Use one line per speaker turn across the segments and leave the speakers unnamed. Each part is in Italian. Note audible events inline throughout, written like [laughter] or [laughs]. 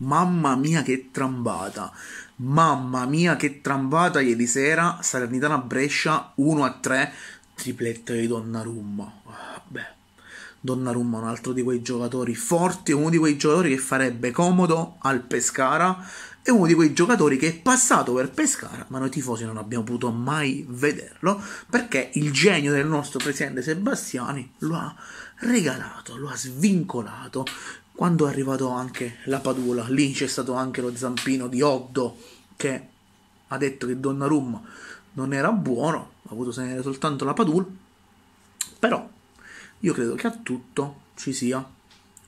Mamma mia che trambata, mamma mia che trambata ieri sera, Salernitana Brescia 1-3, tripletto di Donnarumma, vabbè. Ah, Donnarumma, un altro di quei giocatori forti, uno di quei giocatori che farebbe comodo al Pescara e uno di quei giocatori che è passato per Pescara, ma noi tifosi non abbiamo potuto mai vederlo perché il genio del nostro presidente Sebastiani lo ha regalato, lo ha svincolato. Quando è arrivato anche la Padula, lì c'è stato anche lo zampino di Oddo che ha detto che Donnarumma non era buono, ha potuto tenere soltanto la Padula, però io credo che a tutto ci sia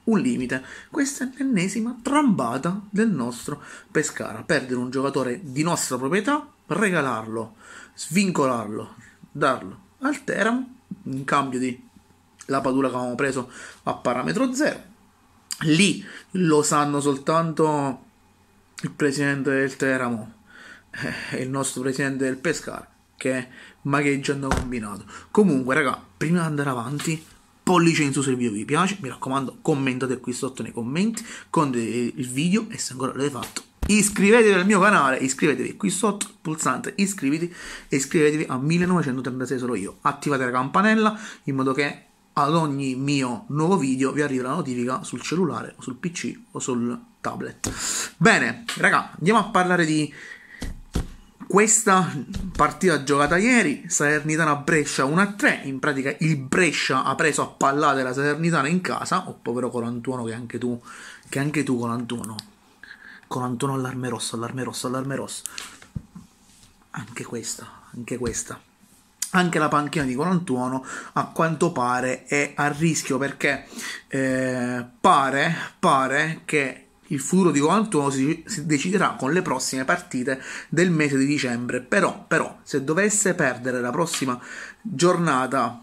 un limite. Questa è l'ennesima trambata del nostro Pescara. Perdere un giocatore di nostra proprietà, regalarlo, svincolarlo, darlo al Teramo in cambio di la padula che avevamo preso a parametro zero. Lì lo sanno soltanto il presidente del Teramo e eh, il nostro presidente del Pescara che magheggio combinato. Comunque, raga, prima di andare avanti, pollice in su se il video vi piace, mi raccomando commentate qui sotto nei commenti, condividete il video e se ancora l'avete fatto iscrivetevi al mio canale, iscrivetevi qui sotto, pulsante iscriviti e iscrivetevi a 1936 solo io, attivate la campanella in modo che ad ogni mio nuovo video vi arriva la notifica sul cellulare sul pc o sul tablet. Bene, raga, andiamo a parlare di questa partita giocata ieri, Salernitana-Brescia 1-3, in pratica il Brescia ha preso a pallate la Salernitana in casa, oh povero Colantuono che anche tu, che anche tu Colantuono, Colantuono allarme rosso, allarme rosso, allarme rosso, anche questa, anche questa. Anche la panchina di Colantuono a quanto pare è a rischio perché eh, pare, pare che il futuro di Colantuono si, si deciderà con le prossime partite del mese di dicembre, però, però se dovesse perdere la prossima giornata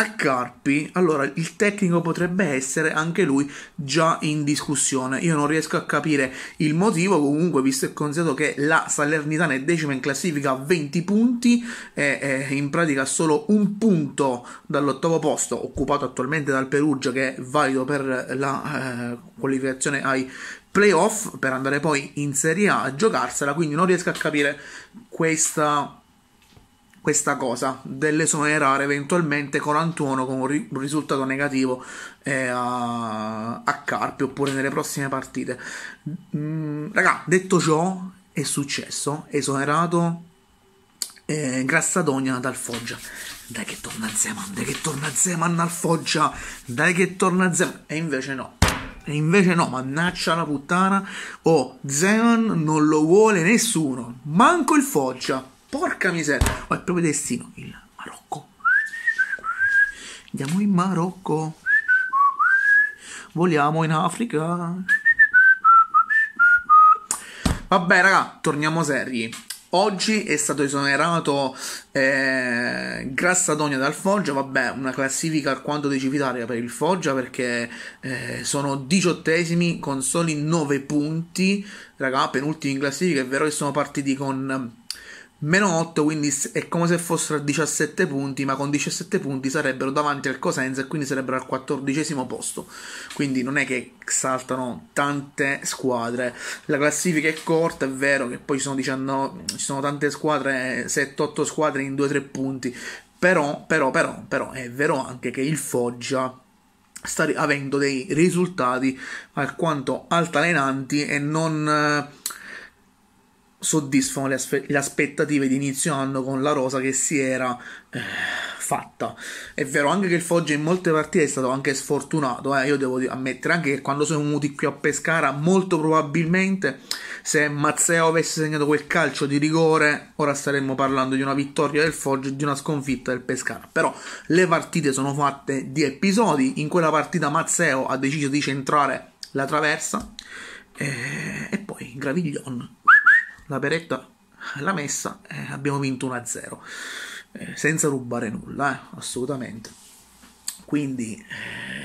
a Carpi, allora il tecnico potrebbe essere anche lui già in discussione. Io non riesco a capire il motivo, comunque, visto e considerato che la Salernitana è decima in classifica a 20 punti, è, in pratica solo un punto dall'ottavo posto, occupato attualmente dal Perugia, che è valido per la eh, qualificazione ai playoff per andare poi in Serie A a giocarsela. Quindi non riesco a capire questa questa cosa dell'esonerare eventualmente Colantuono con un, ri- un risultato negativo eh, a-, a Carpi oppure nelle prossime partite. Mm, raga, detto ciò, è successo, esonerato eh, Grassadonia dal Foggia. Dai che torna Zeman, dai che torna Zeman al Foggia, dai che torna Zeman. E invece no, e invece no, mannaccia la puttana. Oh, Zeman non lo vuole nessuno, manco il Foggia. Porca miseria. Ho il proprio destino il Marocco. Andiamo in Marocco. Voliamo in Africa. Vabbè, raga, torniamo seri. Oggi è stato esonerato eh, Grassadonia dal Foggia, vabbè, una classifica alquanto decifitaria per il Foggia perché eh, sono diciottesimi con soli 9 punti, raga, penultimi in classifica, è vero che sono partiti con meno 8, quindi è come se fossero a 17 punti, ma con 17 punti sarebbero davanti al Cosenza e quindi sarebbero al 14 posto. Quindi non è che saltano tante squadre. La classifica è corta, è vero che poi ci sono, 19, ci sono tante squadre, 7-8 squadre in 2-3 punti, però, però, però, però è vero anche che il Foggia sta avendo dei risultati alquanto altalenanti e non... Eh, soddisfano le, aspe- le, aspettative di inizio anno con la rosa che si era eh, fatta. È vero anche che il Foggia in molte partite è stato anche sfortunato, eh. io devo ammettere anche che quando sono venuti qui a Pescara molto probabilmente se Mazzeo avesse segnato quel calcio di rigore ora staremmo parlando di una vittoria del Foggia e di una sconfitta del Pescara. Però le partite sono fatte di episodi, in quella partita Mazzeo ha deciso di centrare la traversa eh, e poi Graviglion la peretta l'ha messa eh, abbiamo vinto 1-0, eh, senza rubare nulla, eh, assolutamente. Quindi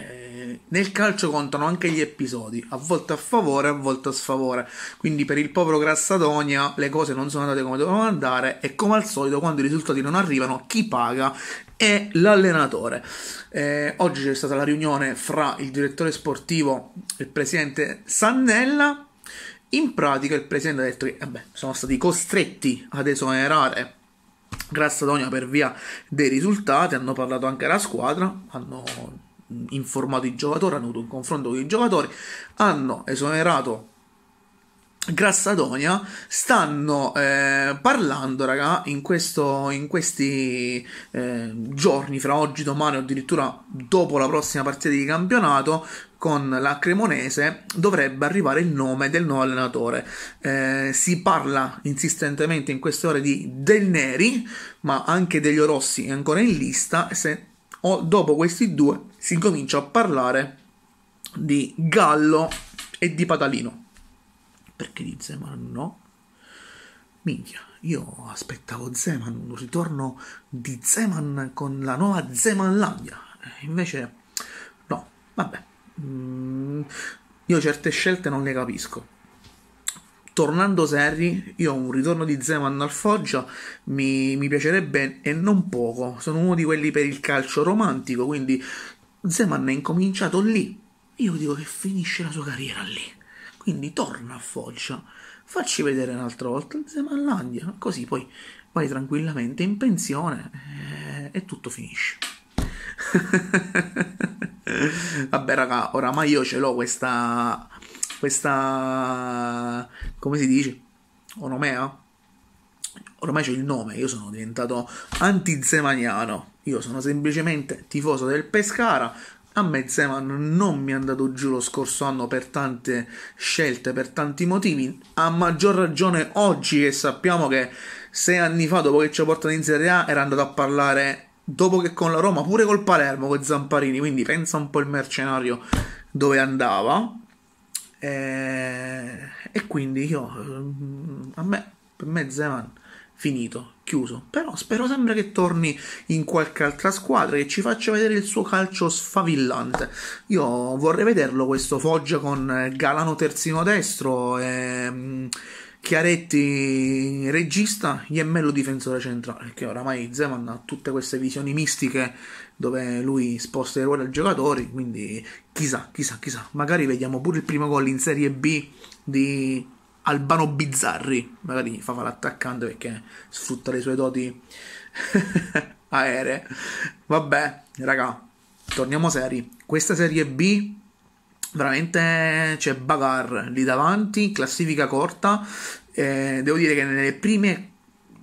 eh, nel calcio contano anche gli episodi, a volte a favore, a volte a sfavore. Quindi per il povero Grassadonia le cose non sono andate come dovevano andare e come al solito quando i risultati non arrivano chi paga è l'allenatore. Eh, oggi c'è stata la riunione fra il direttore sportivo e il presidente Sannella in pratica il presidente ha detto che eh vabbè, sono stati costretti ad esonerare Grassadonia per via dei risultati, hanno parlato anche alla squadra, hanno informato i giocatori, hanno avuto un confronto con i giocatori, hanno esonerato Grassadonia stanno eh, parlando, raga, in, questo, in questi eh, giorni, fra oggi, domani o addirittura dopo la prossima partita di campionato, con la Cremonese dovrebbe arrivare il nome del nuovo allenatore. Eh, si parla insistentemente in queste ore di Del Neri, ma anche Delio Rossi è ancora in lista. Se o, dopo questi due si comincia a parlare di Gallo e di Patalino. Perché di Zeman no? Minchia, io aspettavo Zeman, un ritorno di Zeman con la nuova Zemanlandia. Eh, invece, no, vabbè mh, mm, io certe scelte non le capisco. Tornando Serri, io un ritorno di Zeman al Foggia mi, mi piacerebbe e non poco. Sono uno di quelli per il calcio romantico, quindi Zeman è incominciato lì. Io dico che finisce la sua carriera lì. Quindi torna a Foggia, facci vedere un'altra volta il Zemanlandia, così poi vai tranquillamente in pensione eh, e tutto finisce. [laughs] Vabbè, raga, oramai io ce l'ho questa. Questa. Come si dice? Onomea? Ormai c'è il nome, io sono diventato antizemaniano. Io sono semplicemente tifoso del Pescara. A me Zeman non mi è andato giù lo scorso anno per tante scelte, per tanti motivi. A maggior ragione oggi che sappiamo che sei anni fa, dopo che ci ha portato in Serie A, era andato a parlare dopo che con la Roma, pure col Palermo, con Zamparini, quindi pensa un po' il mercenario dove andava. E, eh, e quindi io, mm, a me, per me Zeman, finito, chiuso. Però spero sempre che torni in qualche altra squadra, che ci faccia vedere il suo calcio sfavillante. Io vorrei vederlo questo Foggia con Galano terzino destro e mm, Chiaretti regista, Iemmello difensore centrale, che oramai Zeman ha tutte queste visioni mistiche dove lui sposta i ruoli ai giocatori, quindi chissà, chissà, chissà, magari vediamo pure il primo gol in Serie B di Albano Bizzarri, magari fa fare l'attaccante perché sfrutta le sue doti [laughs] aeree. Vabbè, raga, torniamo seri. Questa Serie B veramente c'è Bagar lì davanti, classifica corta. Eh, devo dire che nelle prime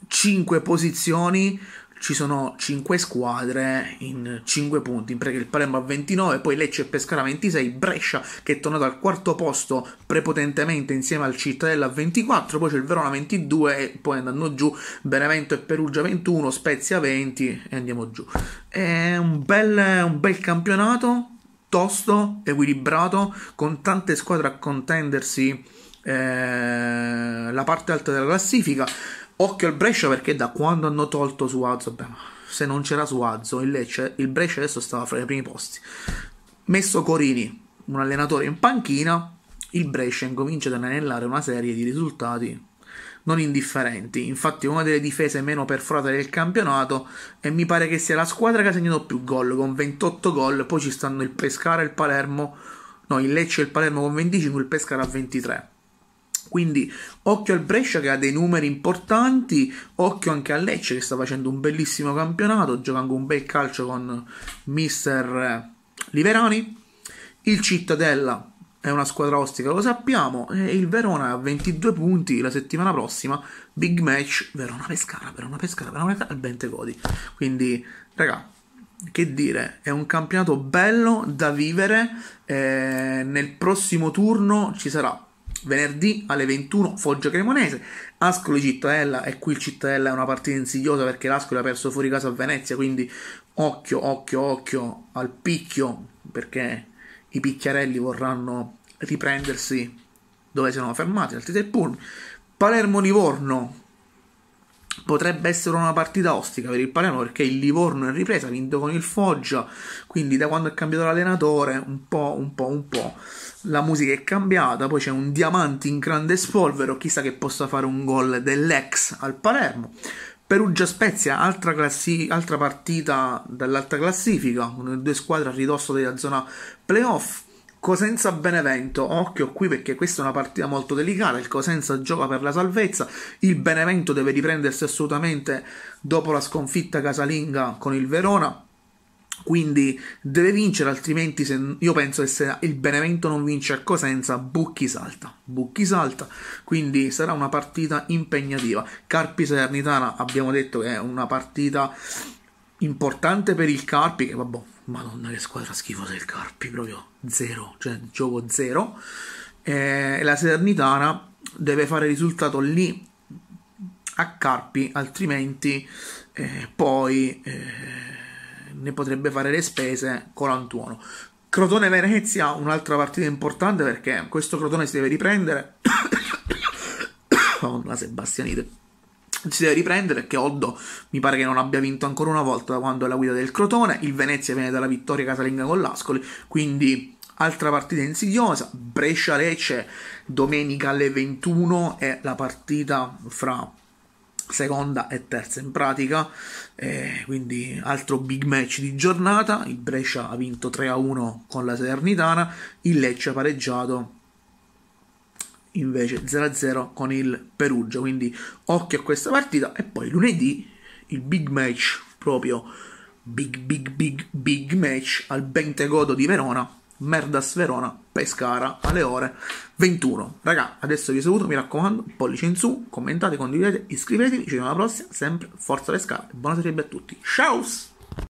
5 posizioni ci sono 5 squadre in 5 punti, in il Palermo a 29, poi Lecce e Pescara a 26, Brescia che è tornato al quarto posto prepotentemente insieme al Cittadella a 24, poi c'è il Verona a 22 e poi andando giù Benevento e Perugia a 21, Spezia a 20 e andiamo giù. È un bel, un bel campionato, tosto, equilibrato, con tante squadre a contendersi eh, la parte alta della classifica. Occhio al Brescia perché da quando hanno tolto Suazo, beh, se non c'era Suazo, il, Lecce, il Brescia adesso stava fra i primi posti. Messo Corini, un allenatore in panchina, il Brescia incomincia ad anellare una serie di risultati non indifferenti. Infatti, una delle difese meno perforate del campionato. E mi pare che sia la squadra che ha segnato più gol, con 28 gol. Poi ci stanno il Pescara e il Palermo. No, il Lecce e il Palermo con 25, il Pescara a 23. Quindi occhio al Brescia che ha dei numeri importanti, occhio anche al Lecce che sta facendo un bellissimo campionato, giocando un bel calcio con mister eh, Liverani. Il Cittadella è una squadra ostica, lo sappiamo. E il Verona ha 22 punti la settimana prossima. Big match Verona-Pescara, Verona-Pescara, Verona-Pescara al Bentecodi. Quindi, raga, che dire, è un campionato bello da vivere. Eh, nel prossimo turno ci sarà venerdì alle 21 Foggia Cremonese, Ascoli Cittadella e qui il Cittadella è una partita insidiosa perché l'Ascoli ha perso fuori casa a Venezia, quindi occhio, occhio, occhio al picchio perché i picchiarelli vorranno riprendersi dove si erano fermati, altri tre punti. Palermo-Livorno potrebbe essere una partita ostica per il Palermo perché il Livorno è ripresa, ha vinto con il Foggia, quindi da quando è cambiato l'allenatore un po', un po', un po', la musica è cambiata, poi c'è un diamante in grande spolvero, chissà che possa fare un gol dell'ex al Palermo. Perugia Spezia, altra, classi- altra partita dall'alta classifica, due squadre a ridosso della zona playoff. Cosenza Benevento, occhio qui perché questa è una partita molto delicata, il Cosenza gioca per la salvezza, il Benevento deve riprendersi assolutamente dopo la sconfitta casalinga con il Verona, quindi deve vincere, altrimenti se, io penso che se il Benevento non vince a Cosenza, Bucchi salta. Bucchi salta, quindi sarà una partita impegnativa. Carpi Salernitana abbiamo detto che è una partita importante per il Carpi, che vabbè, madonna che squadra schifosa il Carpi, proprio zero, cioè gioco zero. E eh, la Salernitana deve fare risultato lì a Carpi, altrimenti eh, poi... Eh, ne potrebbe fare le spese con Antuono. Crotone-Venezia, un'altra partita importante perché questo Crotone si deve riprendere. la [coughs] Sebastianite. Si deve riprendere perché Oddo mi pare che non abbia vinto ancora una volta da quando è la guida del Crotone. Il Venezia viene dalla vittoria casalinga con l'Ascoli, quindi altra partita insidiosa. Brescia-Lecce domenica alle 21 è la partita fra seconda e terza in pratica, eh, quindi altro big match di giornata, il Brescia ha vinto 3-1 con la Salernitana, il Lecce ha pareggiato invece 0-0 con il Perugia, quindi occhio a questa partita e poi lunedì il big match proprio big big big big match al Bentegodo di Verona Merdas Verona, Pescara alle ore 21. Raga, adesso vi saluto, mi raccomando, pollice in su, commentate, condividete, iscrivetevi, ci vediamo alla prossima, sempre Forza Pescara, buona serie a tutti, ciao!